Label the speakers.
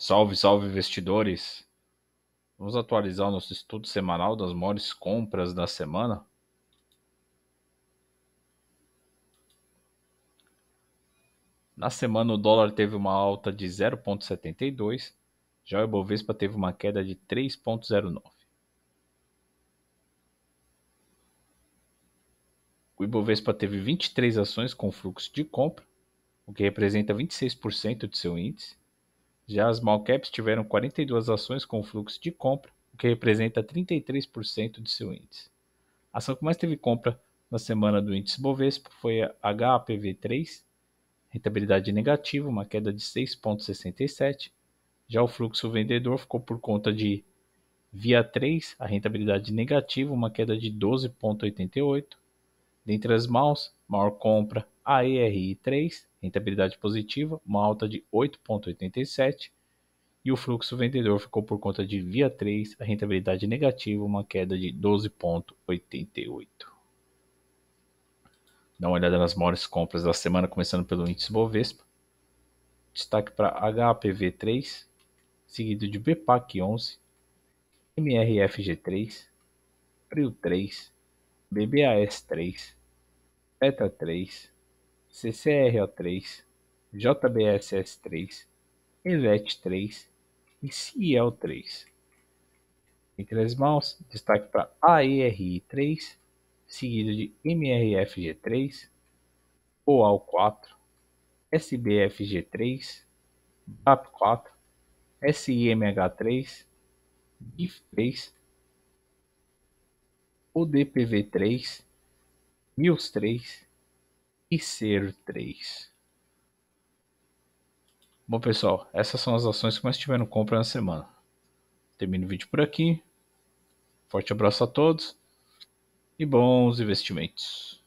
Speaker 1: Salve, salve investidores! Vamos atualizar o nosso estudo semanal das maiores compras da semana. Na semana, o dólar teve uma alta de 0,72, já o Ibovespa teve uma queda de 3,09. O Ibovespa teve 23 ações com fluxo de compra, o que representa 26% de seu índice já as Malcaps tiveram 42 ações com fluxo de compra, o que representa 33% de seu índice. A ação que mais teve compra na semana do índice Bovespa foi a HAPV3, rentabilidade negativa, uma queda de 6,67. Já o fluxo vendedor ficou por conta de VIA3, a rentabilidade negativa, uma queda de 12,88. Dentre as mãos, maior compra AERI3, rentabilidade positiva, uma alta de 8,87%, e o fluxo vendedor ficou por conta de via 3, a rentabilidade negativa, uma queda de 12,88%. Dá uma olhada nas maiores compras da semana, começando pelo índice Bovespa. Destaque para HPV3, seguido de BPAC11, MRFG3, PRIO3, BBAS3, PETA3, CCRO3, JBSS3, EVET3 e CIEL3. Entre as mãos, destaque para AERI3, seguido de MRFG3, OAL4, SBFG3, BAP4, SIMH3, BIF3, ODPV3, MILS3 e ser 3. Bom, pessoal, essas são as ações que mais tiveram compra na semana. Termino o vídeo por aqui. Forte abraço a todos e bons investimentos.